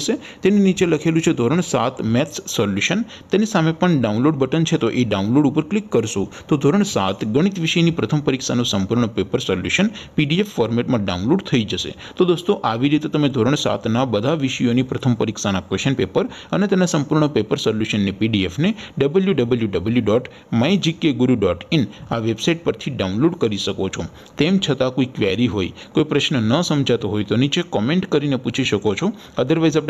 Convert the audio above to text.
જશે તેની નીચે લખેલું છે ધોરણ સાત મેથ્સ સોલ્યુશન તેની સામે પણ ડાઉનલોડ બટન છે તો એ ડાઉનલોડ ઉપર ક્લિક કરશો તો ધોરણ સાત ગણિત વિષયની પ્રથમ પરીક્ષાનું સંપૂર્ણ પેપર સોલ્યુશન પીડીએફ ફોર્મેટમાં ડાઉનલોડ થઈ જશે તો દોસ્તો આવી રીતે તમે ધોરણ સાતના બધા વિષયોની પ્રથમ પરીક્ષાના ક્વેશ્ચન પેપર અને તેના સંપૂર્ણ પેપર સોલ્યુશનની પીડીએફને W W W dot my GK guru dot in આ વેબસાઇટ પરથી ડાઉનલોડ કરી શકો છો તેમ છતાં કોઈ ક્વેરી હોય કોઈ પ્રશ્ન ન સમજાતો હોય તો નીચે કોમેન્ટ કરીને પૂછી શકો છો અધરવાઇઝ આપણે